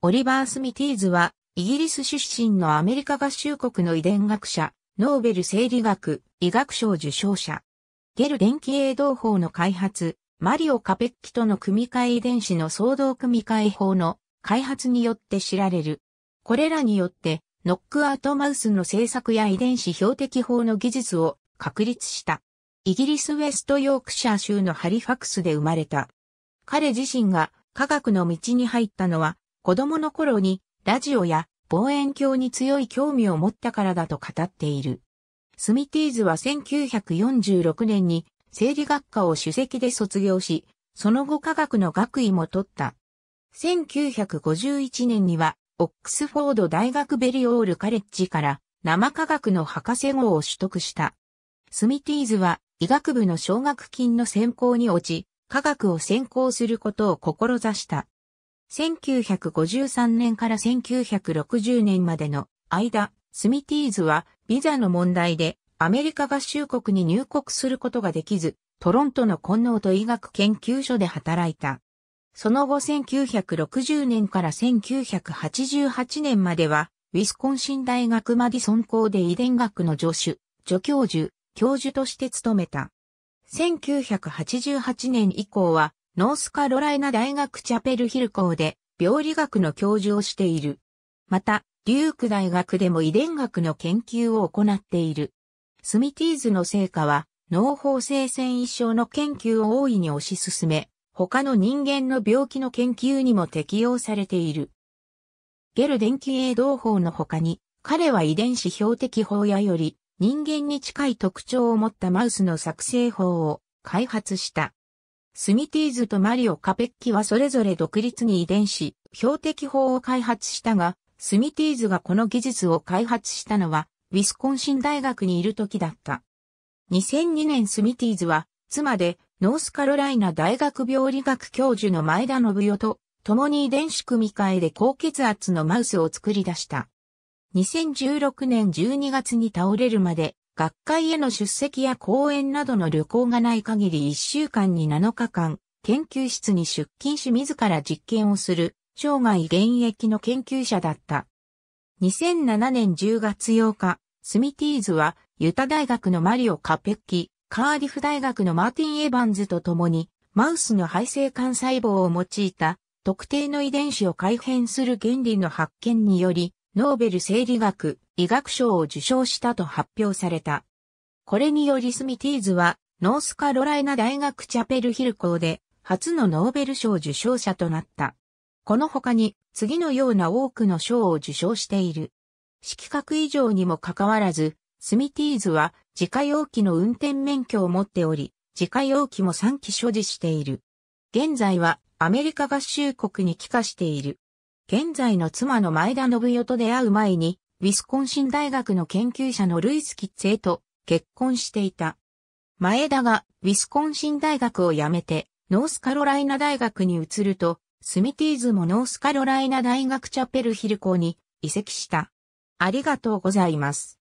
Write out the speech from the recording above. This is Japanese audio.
オリバー・スミティーズは、イギリス出身のアメリカ合衆国の遺伝学者、ノーベル生理学、医学賞受賞者。ゲル電気営動法の開発、マリオ・カペッキとの組み換え遺伝子の相動組み換え法の開発によって知られる。これらによって、ノックアウトマウスの製作や遺伝子標的法の技術を確立した。イギリスウェストヨークシャー州のハリファクスで生まれた。彼自身が科学の道に入ったのは子供の頃にラジオや望遠鏡に強い興味を持ったからだと語っている。スミティーズは1946年に生理学科を主席で卒業し、その後科学の学位も取った。1951年には、オックスフォード大学ベリオールカレッジから生科学の博士号を取得した。スミティーズは医学部の奨学金の専攻に落ち、科学を専攻することを志した。1953年から1960年までの間、スミティーズはビザの問題でアメリカ合衆国に入国することができず、トロントの根能と医学研究所で働いた。その後1960年から1988年までは、ウィスコンシン大学マディソン校で遺伝学の助手、助教授、教授として務めた。1988年以降は、ノースカロライナ大学チャペルヒル校で病理学の教授をしている。また、デューク大学でも遺伝学の研究を行っている。スミティーズの成果は、脳法性繊維症の研究を大いに推し進め、他の人間の病気の研究にも適用されている。ゲル電気栄動法の他に、彼は遺伝子標的法やより人間に近い特徴を持ったマウスの作成法を開発した。スミティーズとマリオ・カペッキはそれぞれ独立に遺伝し、標的法を開発したが、スミティーズがこの技術を開発したのは、ウィスコンシン大学にいる時だった。2002年スミティーズは、妻で、ノースカロライナ大学病理学教授の前田信代と、共に遺伝子組み換えで高血圧のマウスを作り出した。2016年12月に倒れるまで学会への出席や講演などの旅行がない限り1週間に7日間、研究室に出勤し自ら実験をする、生涯現役の研究者だった。2007年10月8日、スミティーズは、ユタ大学のマリオ・カペッキ、カーディフ大学のマーティン・エヴァンズと共に、マウスの肺性幹細胞を用いた、特定の遺伝子を改変する原理の発見により、ノーベル生理学、医学賞を受賞したと発表された。これによりスミティーズは、ノースカロライナ大学チャペルヒル校で、初のノーベル賞受賞者となった。この他に、次のような多くの賞を受賞している。色覚以上にもかかわらず、スミティーズは、自家用機の運転免許を持っており、自家用機も3機所持している。現在は、アメリカ合衆国に帰化している。現在の妻の前田信代と出会う前に、ウィスコンシン大学の研究者のルイス・キッツェと結婚していた。前田がウィスコンシン大学を辞めて、ノースカロライナ大学に移ると、スミティーズもノースカロライナ大学チャペルヒル校に移籍した。ありがとうございます。